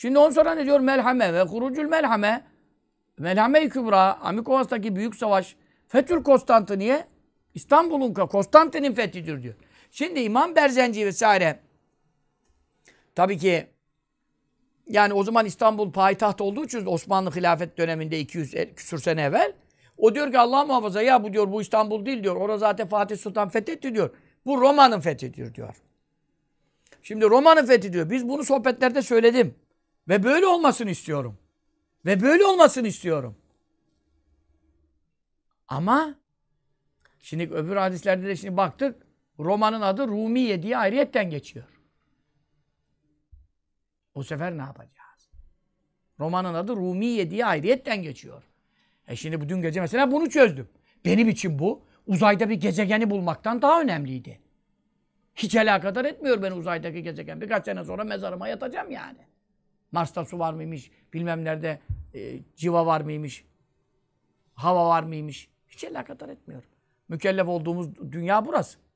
Şimdi on sonra ne diyor? Melhame ve hurucul melhame. Melhame-i Kübra, Amikovas'taki büyük savaş. Fetül Konstantiniye, İstanbul'un, Konstantin'in fethidir diyor. Şimdi İmam Berzenci vesaire tabii ki yani o zaman İstanbul payitaht olduğu için Osmanlı hilafet döneminde 200 küsür sene evvel o diyor ki Allah muhafaza ya bu diyor bu İstanbul değil diyor. Orada zaten Fatih Sultan fethetti diyor. Bu Roma'nın fethidir diyor. Şimdi Roma'nın fethi diyor. Biz bunu sohbetlerde söyledim. Ve böyle olmasını istiyorum. Ve böyle olmasını istiyorum. Ama şimdi öbür hadislerde de şimdi baktık romanın adı Rumiye diye ayrıyetten geçiyor. O sefer ne yapacağız? Romanın adı Rumiye diye ayrıyetten geçiyor. E şimdi bu dün gece mesela bunu çözdüm. Benim için bu uzayda bir gezegeni bulmaktan daha önemliydi. Hiç alakadar etmiyor beni uzaydaki gezegen. Birkaç sene sonra mezarıma yatacağım yani. Mars'ta su var mıymış? Bilmem nerede e, civa var mıymış? Hava var mıymış? Hiç alakadar etmiyor. Mükellef olduğumuz dünya burası.